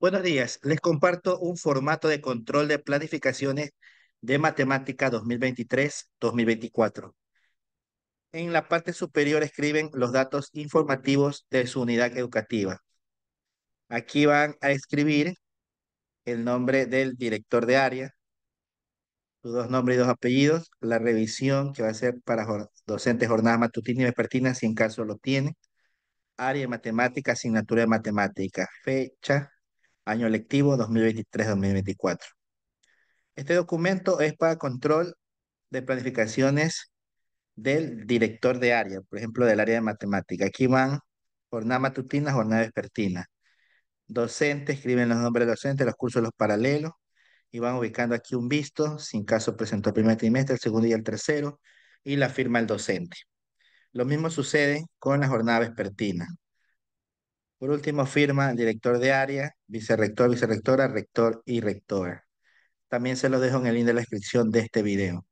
Buenos días. Les comparto un formato de control de planificaciones de matemática 2023-2024. En la parte superior escriben los datos informativos de su unidad educativa. Aquí van a escribir el nombre del director de área, sus dos nombres y dos apellidos, la revisión que va a ser para docentes jornada matutina y vespertinas si en caso lo tiene área de matemática, asignatura de matemática, fecha, año lectivo 2023-2024. Este documento es para control de planificaciones del director de área, por ejemplo, del área de matemática. Aquí van jornada matutina, jornada vespertina. Docente escriben los nombres de los docentes, los cursos, los paralelos, y van ubicando aquí un visto, sin caso presentó el primer trimestre, el segundo y el tercero, y la firma del docente. Lo mismo sucede con las jornadas vespertina. Por último, firma el director de área, vicerrector, vicerrectora, rector y rectora. También se lo dejo en el link de la descripción de este video.